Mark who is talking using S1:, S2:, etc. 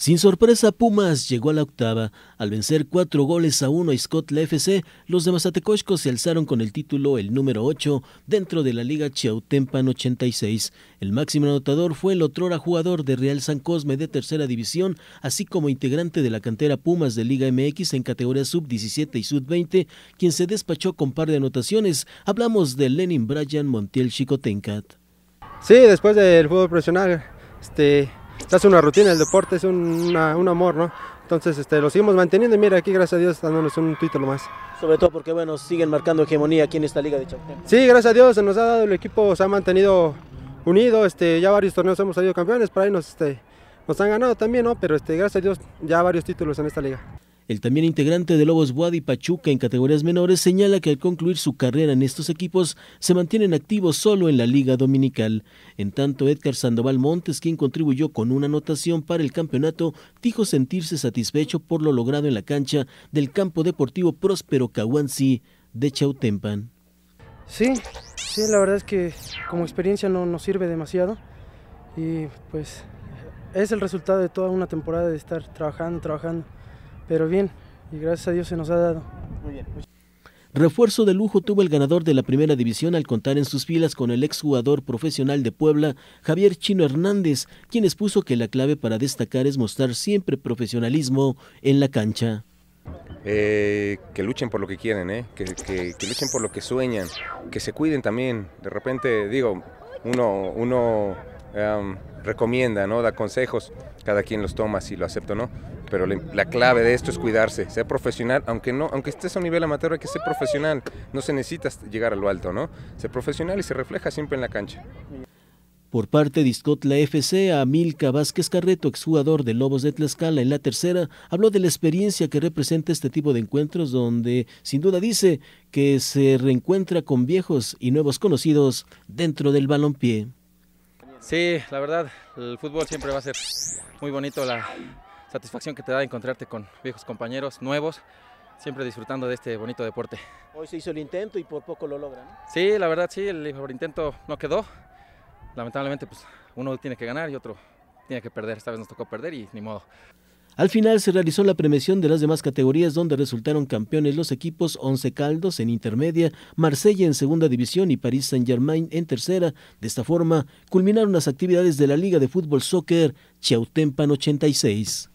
S1: Sin sorpresa, Pumas llegó a la octava. Al vencer cuatro goles a uno a Scott FC, los de Mazatecosco se alzaron con el título el número 8 dentro de la Liga Chautempan 86. El máximo anotador fue el otrora jugador de Real San Cosme de tercera división, así como integrante de la cantera Pumas de Liga MX en categorías sub-17 y sub-20, quien se despachó con par de anotaciones. Hablamos de Lenin Bryan Montiel Chicotencat. Sí, después del juego profesional,
S2: este es una rutina, el deporte es un, amor, ¿no? Entonces este, lo seguimos manteniendo y mira, aquí gracias a Dios dándonos un título más.
S1: Sobre todo porque, bueno, siguen marcando hegemonía aquí en esta liga de Chapultepec.
S2: Sí, gracias a Dios se nos ha dado el equipo, se ha mantenido unido, este, ya varios torneos hemos salido campeones, por ahí nos, este, nos han ganado también, ¿no? Pero este, gracias a Dios ya varios títulos en esta liga.
S1: El también integrante de Lobos Buad y Pachuca en categorías menores señala que al concluir su carrera en estos equipos se mantienen activos solo en la Liga Dominical. En tanto, Edgar Sandoval Montes, quien contribuyó con una anotación para el campeonato, dijo sentirse satisfecho por lo logrado en la cancha del campo deportivo Próspero Cahuanzi de Chautempan. Sí,
S2: sí, la verdad es que como experiencia no nos sirve demasiado y pues es el resultado de toda una temporada de estar trabajando, trabajando pero bien, y gracias a Dios se nos ha dado. Muy bien.
S1: Refuerzo de lujo tuvo el ganador de la primera división al contar en sus filas con el exjugador profesional de Puebla, Javier Chino Hernández, quien expuso que la clave para destacar es mostrar siempre profesionalismo en la cancha.
S3: Eh, que luchen por lo que quieren, eh, que, luchen por lo que sueñan, que se cuiden también. De repente, digo, uno, recomienda, ¿no? da consejos, cada quien los toma si lo acepta no, pero la, clave de esto es cuidarse, sea profesional, aunque no, aunque estés a un nivel amateur hay que ser profesional, no se necesita llegar a lo alto, ¿no? Ser profesional y se refleja siempre en la cancha.
S1: Por parte de La FC, Amilca Vázquez Carreto, exjugador de Lobos de Tlaxcala en la tercera, habló de la experiencia que representa este tipo de encuentros donde sin duda dice que se reencuentra con viejos y nuevos conocidos dentro del balompié.
S4: Sí, la verdad, el fútbol siempre va a ser muy bonito la, satisfacción que te da encontrarte con viejos compañeros nuevos, siempre disfrutando de este bonito deporte.
S1: Hoy se hizo el intento y por poco lo logran.
S4: Sí, la verdad sí, el intento no quedó. Lamentablemente pues uno tiene que ganar y otro tiene que perder. Esta vez nos tocó perder y ni modo.
S1: Al final se realizó la premiación de las demás categorías donde resultaron campeones los equipos Once Caldos en intermedia, Marsella en segunda división y París Saint-Germain en tercera. De esta forma culminaron las actividades de la Liga de Fútbol Soccer Chautempan 86.